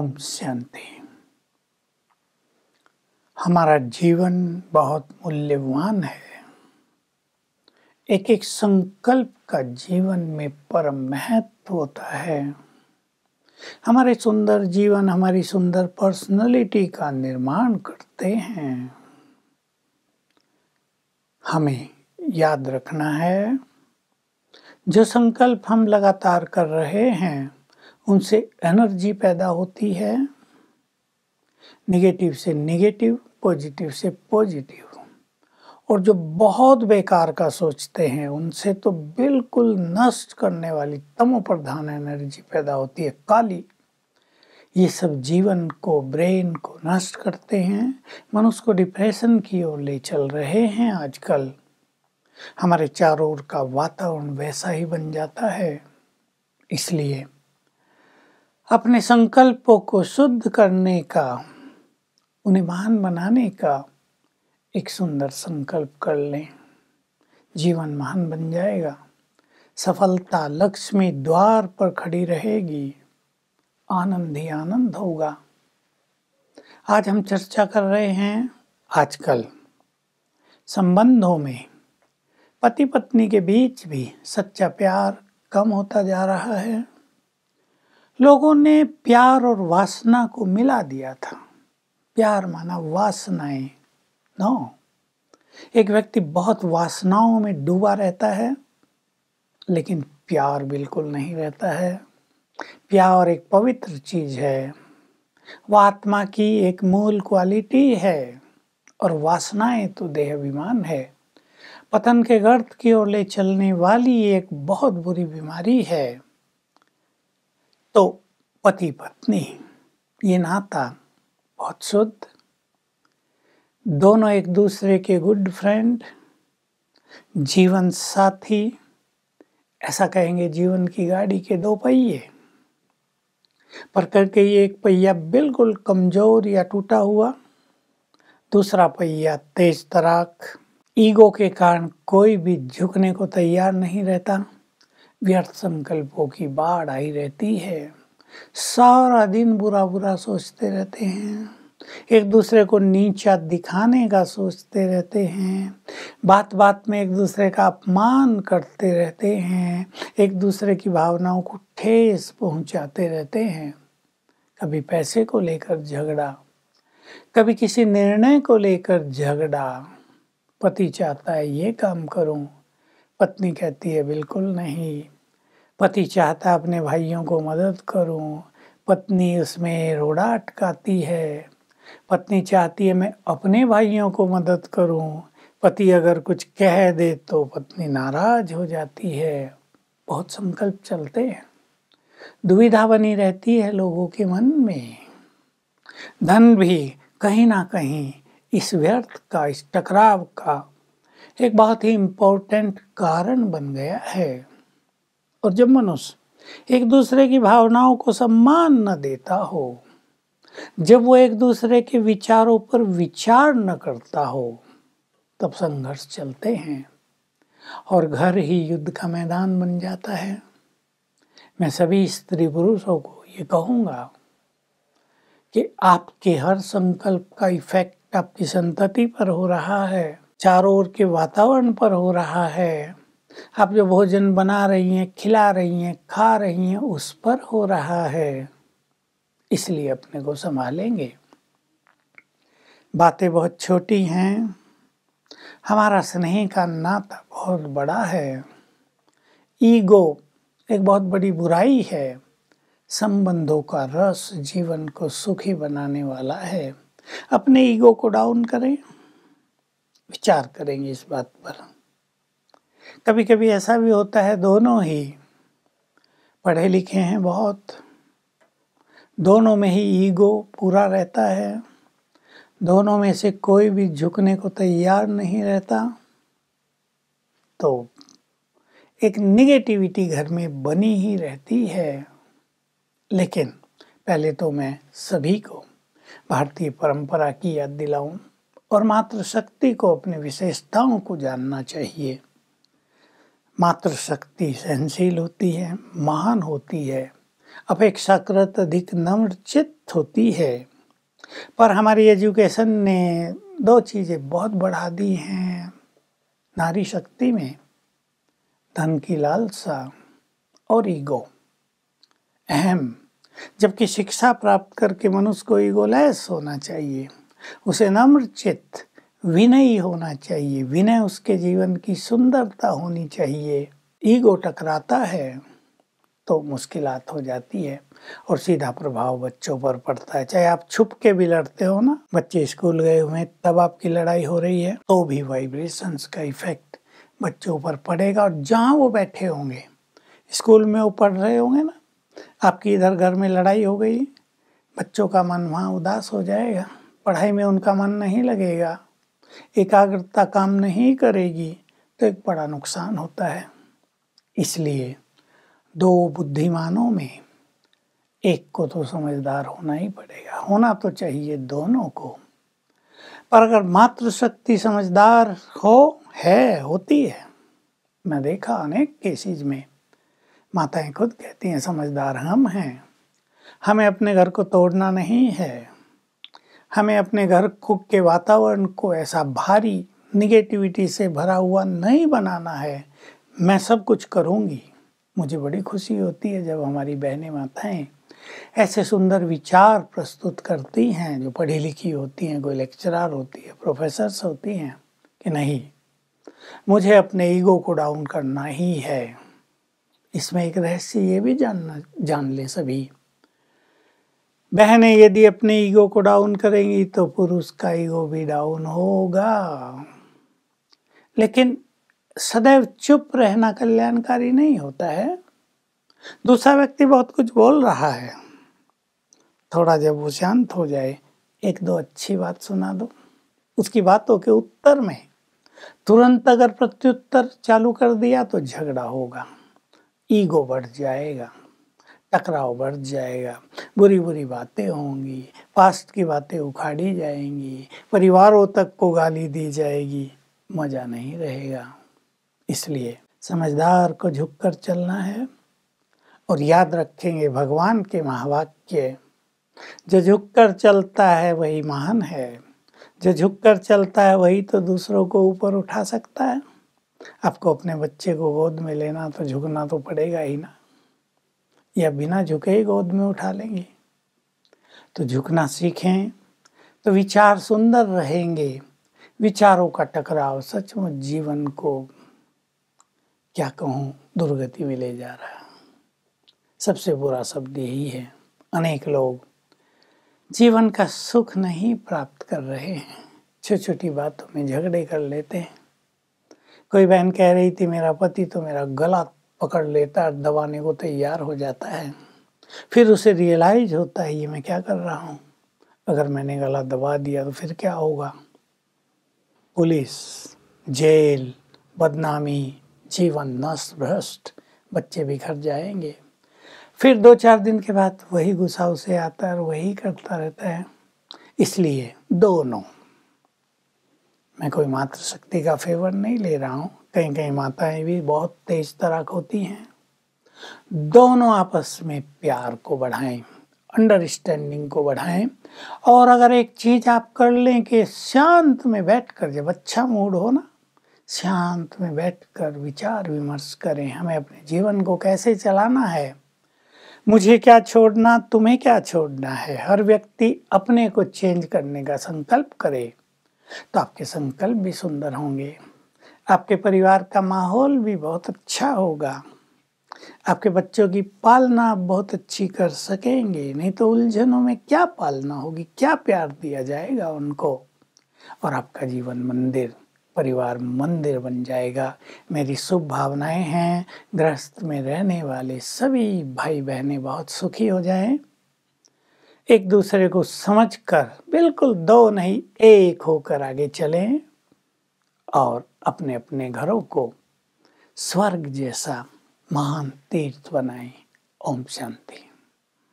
ओम शांति हमारा जीवन बहुत मूल्यवान है एक एक संकल्प का जीवन में परम महत्व होता है हमारे सुंदर जीवन हमारी सुंदर पर्सनालिटी का निर्माण करते हैं हमें याद रखना है जो संकल्प हम लगातार कर रहे हैं उनसे एनर्जी पैदा होती है नेगेटिव से नेगेटिव पॉजिटिव से पॉजिटिव और जो बहुत बेकार का सोचते हैं उनसे तो बिल्कुल नष्ट करने वाली तमो प्रधान एनर्जी पैदा होती है काली ये सब जीवन को ब्रेन को नष्ट करते हैं मनुष्य को डिप्रेशन की ओर ले चल रहे हैं आजकल हमारे चारों ओर का वातावरण वैसा ही बन जाता है इसलिए अपने संकल्पों को शुद्ध करने का उन्हें महान बनाने का एक सुंदर संकल्प कर लें जीवन महान बन जाएगा सफलता लक्ष्मी द्वार पर खड़ी रहेगी आनंद ही आनंद होगा आज हम चर्चा कर रहे हैं आजकल संबंधों में पति पत्नी के बीच भी सच्चा प्यार कम होता जा रहा है लोगों ने प्यार और वासना को मिला दिया था प्यार माना वासनाएं नो एक व्यक्ति बहुत वासनाओं में डूबा रहता है लेकिन प्यार बिल्कुल नहीं रहता है प्यार एक पवित्र चीज है वह आत्मा की एक मूल क्वालिटी है और वासनाएं तो देह विमान है पतन के गर्द की ओर ले चलने वाली एक बहुत बुरी बीमारी है तो पति पत्नी ये नाता बहुत शुद्ध दोनों एक दूसरे के गुड फ्रेंड जीवन साथी ऐसा कहेंगे जीवन की गाड़ी के दो पहिए पर करके ये एक पहिया बिल्कुल कमज़ोर या टूटा हुआ दूसरा पहिया तेज तराक ईगो के कारण कोई भी झुकने को तैयार नहीं रहता व्यर्थ संकल्पों की बाढ़ आई रहती है सारा दिन बुरा बुरा सोचते रहते हैं एक दूसरे को नीचा दिखाने का सोचते रहते हैं बात बात में एक दूसरे का अपमान करते रहते हैं एक दूसरे की भावनाओं को ठेस पहुंचाते रहते हैं कभी पैसे को लेकर झगड़ा कभी किसी निर्णय को लेकर झगड़ा पति चाहता है ये काम करूं पत्नी कहती है बिल्कुल नहीं पति चाहता अपने भाइयों को मदद करूं पत्नी उसमें रोड़ा अटकाती है पत्नी चाहती है मैं अपने भाइयों को मदद करूं पति अगर कुछ कह दे तो पत्नी नाराज हो जाती है बहुत संकल्प चलते हैं दुविधा बनी रहती है लोगों के मन में धन भी कहीं ना कहीं इस व्यर्थ का इस टकराव का एक बहुत ही इम्पोर्टेंट कारण बन गया है और जब मनुष्य एक दूसरे की भावनाओं को सम्मान न देता हो जब वो एक दूसरे के विचारों पर विचार न करता हो तब संघर्ष चलते हैं और घर ही युद्ध का मैदान बन जाता है मैं सभी स्त्री पुरुषों को ये कहूँगा कि आपके हर संकल्प का इफेक्ट आपकी संतति पर हो रहा है चारों ओर के वातावरण पर हो रहा है आप जो भोजन बना रही हैं खिला रही हैं खा रही हैं उस पर हो रहा है इसलिए अपने को संभालेंगे बातें बहुत छोटी हैं हमारा स्नेह का नाता बहुत बड़ा है ईगो एक बहुत बड़ी बुराई है संबंधों का रस जीवन को सुखी बनाने वाला है अपने ईगो को डाउन करें विचार करेंगे इस बात पर कभी कभी ऐसा भी होता है दोनों ही पढ़े लिखे हैं बहुत दोनों में ही ईगो पूरा रहता है दोनों में से कोई भी झुकने को तैयार नहीं रहता तो एक निगेटिविटी घर में बनी ही रहती है लेकिन पहले तो मैं सभी को भारतीय परंपरा की याद दिलाऊं और मात्र शक्ति को अपनी विशेषताओं को जानना चाहिए मात्र शक्ति सहनशील होती है महान होती है अपेक्षाकृत अधिक नम्र चित्त होती है पर हमारी एजुकेशन ने दो चीज़ें बहुत बढ़ा दी हैं नारी शक्ति में धन की लालसा और ईगो अहम जबकि शिक्षा प्राप्त करके मनुष्य को ईगोलेस होना चाहिए उसे नम्र चित्त विनयी होना चाहिए विनय उसके जीवन की सुंदरता होनी चाहिए ईगो टकराता है तो मुश्किलात हो जाती है और सीधा प्रभाव बच्चों पर पड़ता है चाहे आप छुप के भी लड़ते हो ना बच्चे स्कूल गए हुए हैं तब आपकी लड़ाई हो रही है तो भी वाइब्रेशंस का इफेक्ट बच्चों पर पड़ेगा और जहाँ वो बैठे होंगे स्कूल में वो पढ़ रहे होंगे ना आपकी इधर घर में लड़ाई हो गई बच्चों का मन वहाँ उदास हो जाएगा पढ़ाई में उनका मन नहीं लगेगा एकाग्रता काम नहीं करेगी तो एक बड़ा नुकसान होता है इसलिए दो बुद्धिमानों में एक को तो समझदार होना ही पड़ेगा होना तो चाहिए दोनों को पर अगर मातृशक्ति समझदार हो है होती है मैं देखा अनेक केसेज में माताएं खुद कहती हैं समझदार हम हैं हमें अपने घर को तोड़ना नहीं है हमें अपने घर को के वातावरण को ऐसा भारी निगेटिविटी से भरा हुआ नहीं बनाना है मैं सब कुछ करूँगी मुझे बड़ी खुशी होती है जब हमारी बहनें माताएं ऐसे सुंदर विचार प्रस्तुत करती हैं जो पढ़ी लिखी होती हैं कोई लेक्चरार होती है प्रोफेसर्स होती हैं कि नहीं मुझे अपने ईगो को डाउन करना ही है इसमें एक रहस्य ये भी जानना जान ले सभी बहनें यदि अपने ईगो को डाउन करेंगी तो पुरुष का ईगो भी डाउन होगा लेकिन सदैव चुप रहना कल्याणकारी नहीं होता है दूसरा व्यक्ति बहुत कुछ बोल रहा है थोड़ा जब वो शांत हो जाए एक दो अच्छी बात सुना दो उसकी बातों के उत्तर में तुरंत अगर प्रत्युत्तर चालू कर दिया तो झगड़ा होगा ईगो बढ़ जाएगा टकराव बढ़ जाएगा बुरी बुरी बातें होंगी पास्ट की बातें उखाड़ी जाएंगी परिवारों तक को गाली दी जाएगी मज़ा नहीं रहेगा इसलिए समझदार को झुक कर चलना है और याद रखेंगे भगवान के महावाक्य जो झुक कर चलता है वही महान है जो झुक कर चलता है वही तो दूसरों को ऊपर उठा सकता है आपको अपने बच्चे को गोद में लेना तो झुकना तो पड़ेगा ही ना या बिना झुके ही गोद में उठा लेंगे तो झुकना सीखें तो विचार सुंदर रहेंगे विचारों का टकराव सचमुच जीवन को क्या कहूँ दुर्गति में ले जा रहा सबसे बुरा शब्द यही है अनेक लोग जीवन का सुख नहीं प्राप्त कर रहे हैं छोटी छोटी बातों में झगड़े कर लेते हैं कोई बहन कह रही थी मेरा पति तो मेरा गला पकड़ लेता है दबाने को तैयार हो जाता है फिर उसे रियलाइज होता है ये मैं क्या कर रहा हूँ अगर मैंने गला दबा दिया तो फिर क्या होगा पुलिस जेल बदनामी जीवन नष्ट भ्रष्ट बच्चे बिखर जाएंगे फिर दो चार दिन के बाद वही गुस्सा उसे आता है और वही करता रहता है इसलिए दोनों मैं कोई मातृशक्ति का फेवर नहीं ले रहा हूँ कहीं कहीं माताएं भी बहुत तेज तरक होती हैं दोनों आपस में प्यार को बढ़ाएं अंडरस्टैंडिंग को बढ़ाएं और अगर एक चीज़ आप कर लें कि शांत में बैठकर जब अच्छा मूड हो ना शांत में बैठकर विचार विमर्श करें हमें अपने जीवन को कैसे चलाना है मुझे क्या छोड़ना तुम्हें क्या छोड़ना है हर व्यक्ति अपने को चेंज करने का संकल्प करे तो आपके संकल्प भी सुंदर होंगे आपके परिवार का माहौल भी बहुत अच्छा होगा आपके बच्चों की पालना आप बहुत अच्छी कर सकेंगे नहीं तो उलझनों में क्या पालना होगी क्या प्यार दिया जाएगा उनको और आपका जीवन मंदिर परिवार मंदिर बन जाएगा मेरी शुभ भावनाएं हैं गृहस्थ में रहने वाले सभी भाई बहनें बहुत सुखी हो जाएं एक दूसरे को समझकर बिल्कुल दो नहीं एक होकर आगे चलें और अपने अपने घरों को स्वर्ग जैसा महान तीर्थ बनाएं ओम शांति